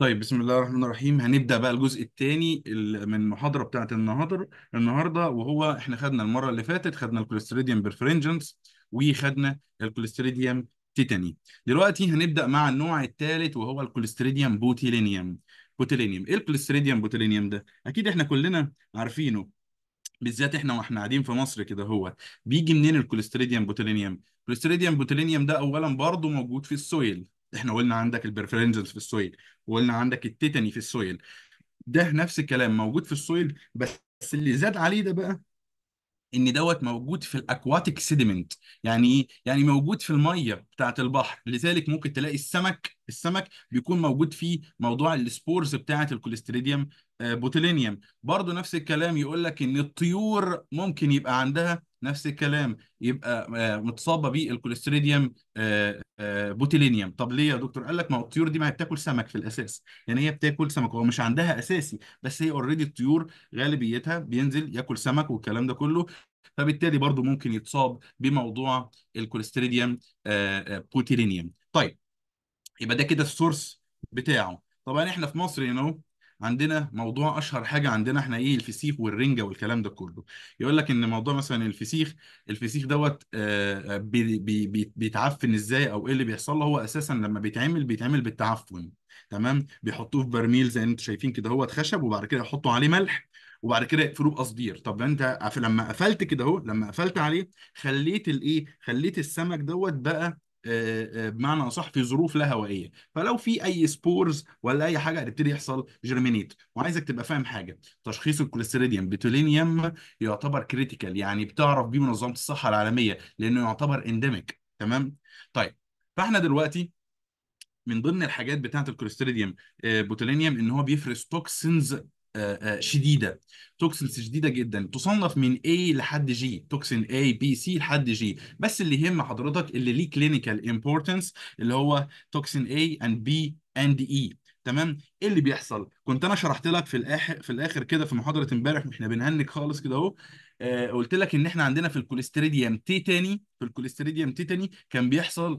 طيب بسم الله الرحمن الرحيم هنبدأ بقى الجزء الثاني من المحاضرة بتاعة النهارده النهارده وهو احنا خدنا المرة اللي فاتت خدنا الكوليستريديوم بيرفرنجنس وخدنا الكوليستريديوم تيتاني دلوقتي هنبدأ مع النوع الثالث وهو الكوليستريديوم بوتيلينيوم بوتيلينيوم ايه الكوليستريديوم بوتيلينيوم ده اكيد احنا كلنا عارفينه بالذات احنا واحنا قاعدين في مصر كده هو بيجي منين الكوليستريديوم بوتيلينيوم الكوليستريديوم بوتيلينيوم ده اولا برضه موجود في السويل احنا قلنا عندك البرفرنجنس في السويل وقلنا عندك التيتاني في السويل ده نفس الكلام موجود في السويل بس اللي زاد عليه ده بقى ان دوت موجود في الاكواتيك سيديمنت يعني ايه يعني موجود في الميه بتاعه البحر لذلك ممكن تلاقي السمك السمك بيكون موجود فيه موضوع السبورز بتاعه الكوليستريديوم آه، بوتيلينيوم برضو نفس الكلام يقول لك ان الطيور ممكن يبقى عندها نفس الكلام يبقى آه، متصابه بالكوليستريديوم آه، آه، بوتيلينيوم طب ليه يا دكتور قال لك ما هو الطيور دي ما هي بتاكل سمك في الاساس يعني هي بتاكل سمك هو مش عندها اساسي بس هي اوريدي الطيور غالبيتها بينزل ياكل سمك والكلام ده كله فبالتالي برضو ممكن يتصاب بموضوع الكوليستريديوم بوتيلينيوم طيب يبقى ده كده السورس بتاعه طبعا احنا في مصر هنا you know, عندنا موضوع اشهر حاجه عندنا احنا ايه الفسيخ والرنجه والكلام ده كله يقول لك ان موضوع مثلا الفسيخ الفسيخ دوت آه، بي بي بيتعفن ازاي او ايه اللي بيحصل له هو اساسا لما بيتعمل بيتعمل بالتعفن تمام بيحطوه في برميل زي ما انتم شايفين كده هو خشب وبعد كده يحطوا عليه ملح وبعد كده يقفلوه بقصدير طب انت لما قفلت كده اهو لما قفلت عليه خليت الايه خليت السمك دوت بقى آه، آه، بمعنى اصح في ظروف لا هوائيه فلو في اي سبورز ولا اي حاجه هتبتدي يحصل جيرمينيت وعايزك تبقى فاهم حاجه تشخيص الكوليستريديم بتولينيوم يعتبر كريتيكال يعني بتعرف بيه منظمه الصحه العالميه لانه يعتبر انديميك تمام طيب فاحنا دلوقتي من ضمن الحاجات بتاعه الكوليستريديم آه، بوتولينيوم ان هو بيفرز توكسينز آه، آه، شديده توكسنز شديده جدا تصنف من A لحد G توكسين A B C لحد G بس اللي يهم حضرتك اللي ليه كلينيكال امبورتنس اللي هو توكسين A and B and E تمام ايه اللي بيحصل كنت انا شرحت لك في الاخر في الاخر كده في محاضره امبارح واحنا بنهنج خالص كده اهو آه، قلت لك ان احنا عندنا في تي تاني في تي تاني كان بيحصل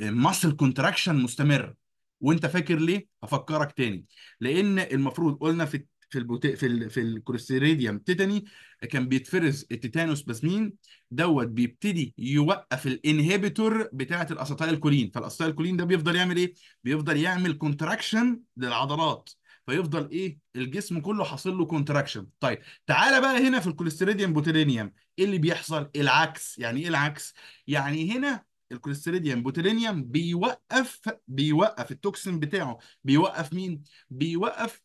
ماسل كونتراكشن مستمر وانت فاكر ليه هفكرك تاني لان المفروض قلنا في في البوتي... في ال... في الكروستيريديم تيتاني كان بيتفرز التيتانوس بازمين دوت بيبتدي يوقف الانهبيتور بتاعه الاسيتايل الكولين فالاسيتايل الكولين ده بيفضل يعمل ايه بيفضل يعمل كونتراكشن للعضلات فيفضل ايه الجسم كله حاصل له كونتراكشن طيب تعالى بقى هنا في الكوليستريديم بوتيلينيوم ايه اللي بيحصل العكس يعني ايه العكس يعني هنا الكوليستيريديوم بوتيلينيوم بيوقف بيوقف التوكسين بتاعه بيوقف مين؟ بيوقف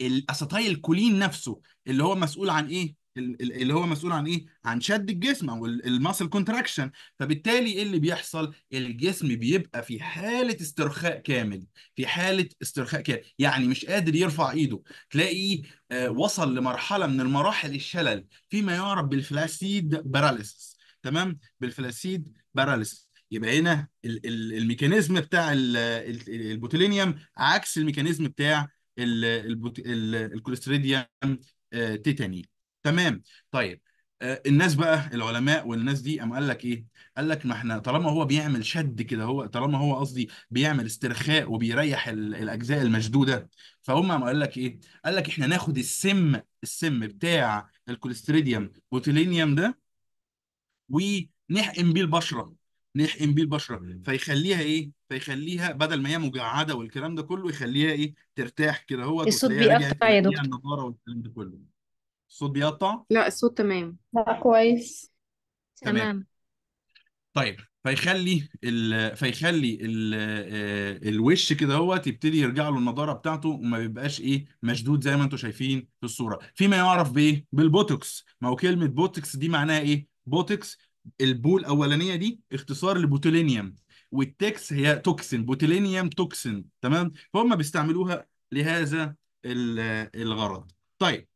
الاسيتايل كولين نفسه اللي هو مسؤول عن ايه؟ اللي هو مسؤول عن ايه؟ عن شد الجسم او الماسل كونتراكشن، فبالتالي ايه اللي بيحصل؟ الجسم بيبقى في حاله استرخاء كامل، في حاله استرخاء كامل، يعني مش قادر يرفع ايده، تلاقيه آه، وصل لمرحله من المراحل الشلل فيما يعرف بالفلاسيد باراليسس تمام بالفلاسيد باراليس يبقى هنا الميكانيزم بتاع البوتولينيوم عكس الميكانيزم بتاع الكوليستريديوم آه، تيتاني تمام طيب آه، الناس بقى العلماء والناس دي قام قال لك ايه؟ قال لك ما احنا طالما هو بيعمل شد كده هو طالما هو قصدي بيعمل استرخاء وبيريح الاجزاء المشدوده فهم قام قال لك ايه؟ قال لك احنا ناخد السم السم بتاع الكوليستريديوم بوتولينيوم ده ونحقن بيه البشره نحقن بيه البشره فيخليها ايه فيخليها بدل ما هي مجعده والكلام ده كله يخليها ايه ترتاح كده هو الصوت وتلاقيها رجعت بيقطع يا ليها دكتور النضاره والكلام ده كله الصوت بيقطع لا الصوت تمام لا كويس تمام تمام طيب فيخلي ال... فيخلي ال... آه، الوش كده هو تبتدي يرجع له النضاره بتاعته وما بيبقاش ايه مشدود زي ما انتم شايفين في الصوره فيما يعرف بايه بالبوتوكس ما هو كلمه بوتوكس دي معناها ايه بوتكس البول الاولانيه دي اختصار لبوتولينيوم والتكس هي توكسين بوتولينيوم توكسين تمام فهم بيستعملوها لهذا الغرض طيب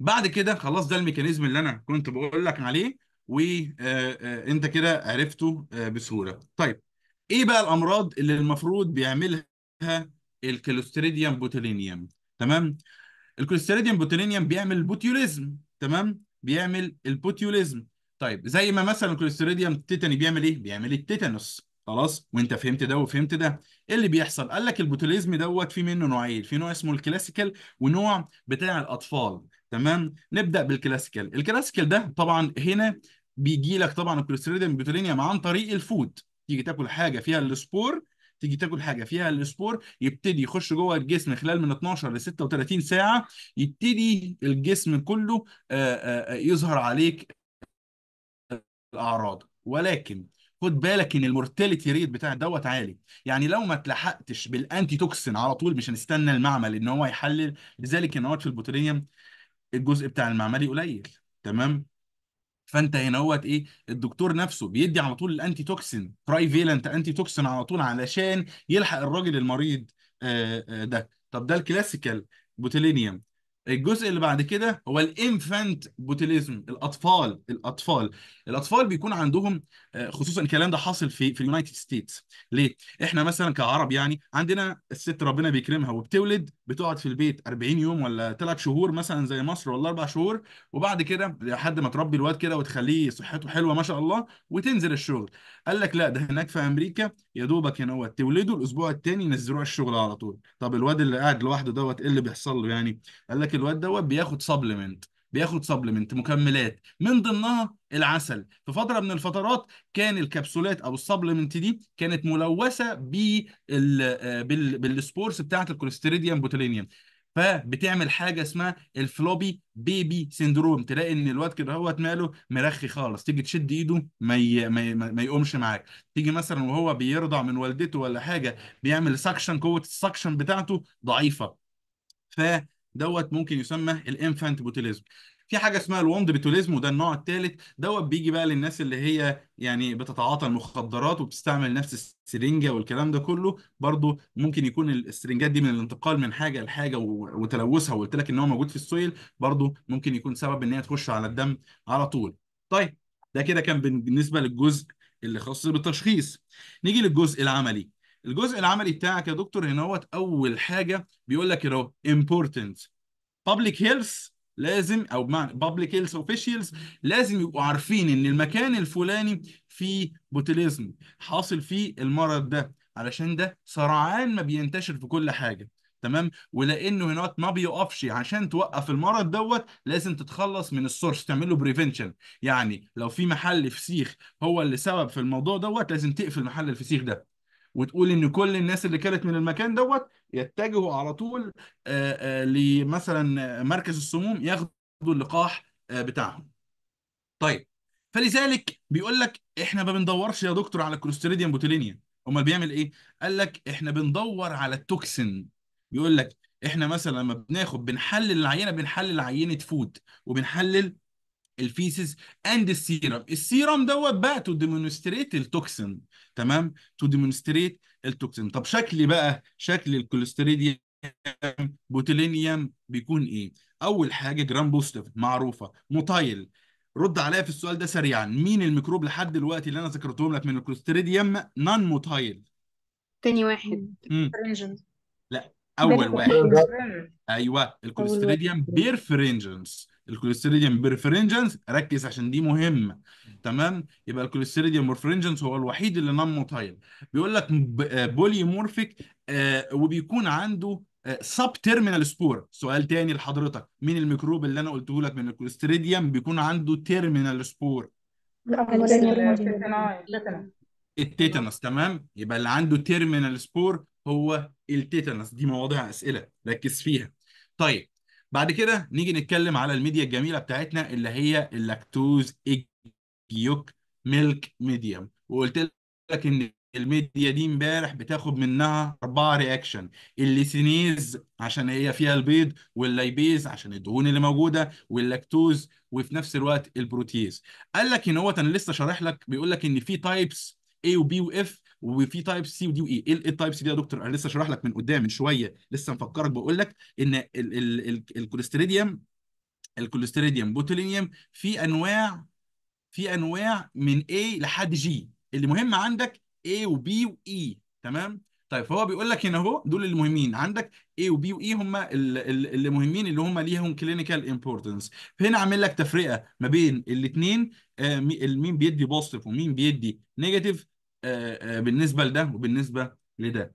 بعد كده خلاص ده الميكانيزم اللي انا كنت بقول لك عليه وانت آه، آه، كده عرفته آه، بسهوله طيب ايه بقى الامراض اللي المفروض بيعملها الكلوستريديوم بوتولينيوم تمام الكلوستريديوم بوتولينيوم بيعمل بوتيوليزم تمام بيعمل البوتيوليزم طيب زي ما مثلا الكلستريديوم التيتاني بيعمل ايه؟ بيعمل التيتانوس خلاص وانت فهمت ده وفهمت ده ايه اللي بيحصل قال لك البوتوليزم دوت في منه نوعين في نوع اسمه الكلاسيكال ونوع بتاع الاطفال تمام نبدا بالكلاسيكال الكلاسيكال ده طبعا هنا بيجي لك طبعا الكلستريديوم بوتولينيوم عن طريق الفود تيجي تاكل حاجه فيها السبور تيجي تاكل حاجه فيها السبور يبتدي يخش جوه الجسم خلال من 12 ل 36 ساعه يبتدي الجسم كله آه، آه، آه، يظهر عليك الاعراض ولكن خد بالك ان المورتاليتي ريت بتاع دوت عالي يعني لو ما اتلحقتش بالانتي توكسين على طول مش هنستنى المعمل ان هو يحلل لذلك النواة في البوترينيوم الجزء بتاع المعملي قليل تمام فانت هنا هوت ايه الدكتور نفسه بيدي على طول الانتي توكسين ترايفيلنت انتي توكسين على طول علشان يلحق الراجل المريض آه، آه، ده طب ده الكلاسيكال بوتيلينيوم الجزء اللي بعد كده هو الانفانت بوتيليزم الاطفال الاطفال الاطفال بيكون عندهم آه، خصوصا الكلام ده حاصل في في اليونايتد ستيتس ليه احنا مثلا كعرب يعني عندنا الست ربنا بيكرمها وبتولد بتقعد في البيت 40 يوم ولا ثلاث شهور مثلا زي مصر ولا اربع شهور وبعد كده لحد ما تربي الواد كده وتخليه صحته حلوه ما شاء الله وتنزل الشغل قال لك لا ده هناك في امريكا يا دوبك هنا هو تولده الاسبوع الثاني ينزلوه الشغل على طول طب الواد اللي قاعد لوحده دوت ايه اللي بيحصل له يعني قال لك الواد دوت بياخد سبلمنت بياخد سبلمنت مكملات من ضمنها العسل في فتره من الفترات كان الكبسولات او السبلمنت دي كانت ملوثه بال بالسبورس بتاعه الكوليستريديوم بوتولينيوم فبتعمل حاجه اسمها الفلوبي بيبي سندروم تلاقي ان الواد كده هوت ماله مرخي خالص تيجي تشد ايده ما ي... ما, ما يقومش معاك تيجي مثلا وهو بيرضع من والدته ولا حاجه بيعمل سكشن قوه السكشن بتاعته ضعيفه ف دوت ممكن يسمى الانفانت بوتوليزم في حاجه اسمها الوند بوتوليزم وده النوع الثالث دوت بيجي بقى للناس اللي هي يعني بتتعاطى المخدرات وبتستعمل نفس السرنجه والكلام ده كله برضو ممكن يكون السرنجات دي من الانتقال من حاجه لحاجه وتلوثها وقلت لك ان هو موجود في السويل برضو ممكن يكون سبب ان هي تخش على الدم على طول طيب ده كده كان بالنسبه للجزء اللي خاص بالتشخيص نيجي للجزء العملي الجزء العملي بتاعك يا دكتور هنا هو اول حاجه بيقول لك اهو امبورتنت بابليك هيلث لازم او بمعنى بابليك هيلث اوفيشالز لازم يبقوا عارفين ان المكان الفلاني فيه بوتيليزم حاصل فيه المرض ده علشان ده سرعان ما بينتشر في كل حاجه تمام ولانه هنا ما بيقفش عشان توقف المرض دوت لازم تتخلص من السورس تعمل له بريفنشن يعني لو في محل فسيخ هو اللي سبب في الموضوع دوت لازم تقفل محل الفسيخ ده وتقول ان كل الناس اللي كانت من المكان دوت يتجهوا على طول آه، آه، لمثلا مركز السموم ياخدوا اللقاح آه، بتاعهم طيب فلذلك بيقول لك احنا ما بندورش يا دكتور على الكلوستريديوم بوتيلينيا امال بيعمل ايه قال لك احنا بندور على التوكسين بيقول لك احنا مثلا لما بناخد بنحلل العينه بنحلل عينه فود وبنحلل الفيسز اند السيرم السيرم دوت بقى تو ديمونستريت التوكسين تمام تو ديمونستريت التوكسين طب شكل بقى شكل الكوليستيريديم يعني بوتيلينيوم يعني بيكون ايه اول حاجه جرام بوستيف معروفه موتايل رد عليا في السؤال ده سريعا مين الميكروب لحد دلوقتي اللي انا ذكرتهم لك من الكوليستيريديم نان موتايل تاني واحد لا اول واحد ايوه الكوليستيريديم بيرفرنجنز الكوليستيريديم بريفرنجنس ركز عشان دي مهمه تمام يبقى الكوليستيريديم بريفرنجنس هو الوحيد اللي نون موتايل بيقول لك بوليمورفيك آه، آه، وبيكون عنده سب تيرمينال سبور سؤال تاني لحضرتك مين الميكروب اللي انا قلته لك من الكوليستيريديم بيكون عنده تيرمينال سبور التيتانس تمام يبقى اللي عنده تيرمينال سبور هو التيتانس دي مواضيع اسئله ركز فيها طيب بعد كده نيجي نتكلم على الميديا الجميله بتاعتنا اللي هي اللاكتوز ايجيوك ميلك ميديوم وقلت لك ان الميديا دي امبارح بتاخد منها اربعه رياكشن الليسينيز عشان هي فيها البيض واللايبيز عشان الدهون اللي موجوده واللاكتوز وفي نفس الوقت البروتيز قال لك ان هو انا لسه شارح لك بيقول لك ان في تايبس A وبي واف وفي تايب سي ودي واي ايه التايب سي دي يا دكتور انا لسه شرح لك من قدام من شويه لسه مفكرك بقول لك ان الكوليستريديوم الكوليستريديوم بوتولينيوم في انواع في انواع من A لحد G اللي مهم عندك A وB وE تمام طيب فهو بيقول لك هنا اهو دول المهمين عندك A و B و E هم اللي مهمين اللي هم ليهم كلينيكال امبورتنس فهنا عامل لك تفرقه ما بين الاثنين آه، مين بيدي بوزيتيف ومين بيدي نيجاتيف آه، آه، بالنسبه لده وبالنسبه لده